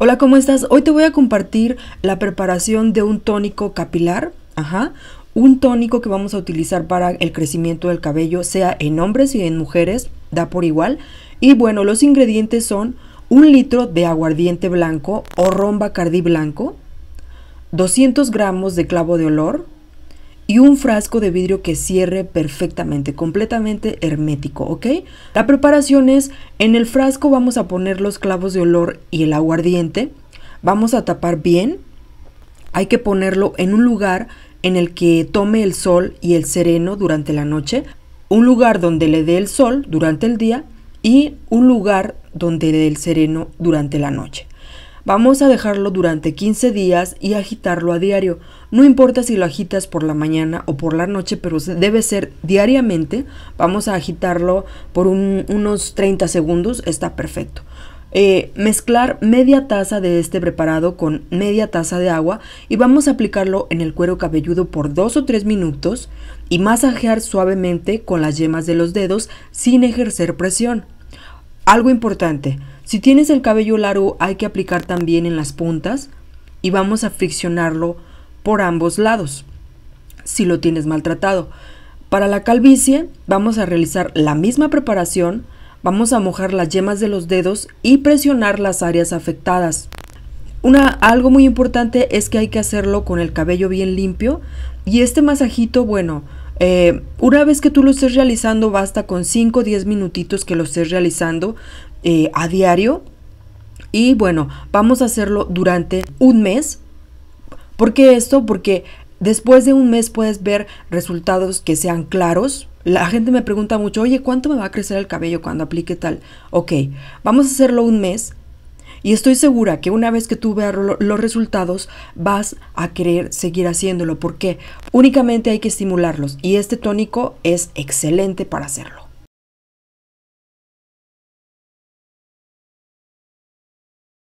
Hola, ¿cómo estás? Hoy te voy a compartir la preparación de un tónico capilar, ajá, un tónico que vamos a utilizar para el crecimiento del cabello, sea en hombres y en mujeres, da por igual. Y bueno, los ingredientes son un litro de aguardiente blanco o romba cardí blanco, 200 gramos de clavo de olor, y un frasco de vidrio que cierre perfectamente, completamente hermético, ¿ok? La preparación es, en el frasco vamos a poner los clavos de olor y el aguardiente, vamos a tapar bien, hay que ponerlo en un lugar en el que tome el sol y el sereno durante la noche, un lugar donde le dé el sol durante el día y un lugar donde le dé el sereno durante la noche. Vamos a dejarlo durante 15 días y agitarlo a diario. No importa si lo agitas por la mañana o por la noche, pero debe ser diariamente. Vamos a agitarlo por unos 30 segundos, está perfecto. Eh, mezclar media taza de este preparado con media taza de agua y vamos a aplicarlo en el cuero cabelludo por 2 o 3 minutos y masajear suavemente con las yemas de los dedos sin ejercer presión. Algo importante, si tienes el cabello largo hay que aplicar también en las puntas y vamos a friccionarlo por ambos lados si lo tienes maltratado. Para la calvicie vamos a realizar la misma preparación, vamos a mojar las yemas de los dedos y presionar las áreas afectadas. Una, algo muy importante es que hay que hacerlo con el cabello bien limpio y este masajito, bueno, eh, una vez que tú lo estés realizando, basta con 5 o 10 minutitos que lo estés realizando eh, a diario. Y bueno, vamos a hacerlo durante un mes. ¿Por qué esto? Porque después de un mes puedes ver resultados que sean claros. La gente me pregunta mucho, oye, ¿cuánto me va a crecer el cabello cuando aplique tal? Ok, vamos a hacerlo un mes y estoy segura que una vez que tú veas los resultados, vas a querer seguir haciéndolo. porque Únicamente hay que estimularlos y este tónico es excelente para hacerlo.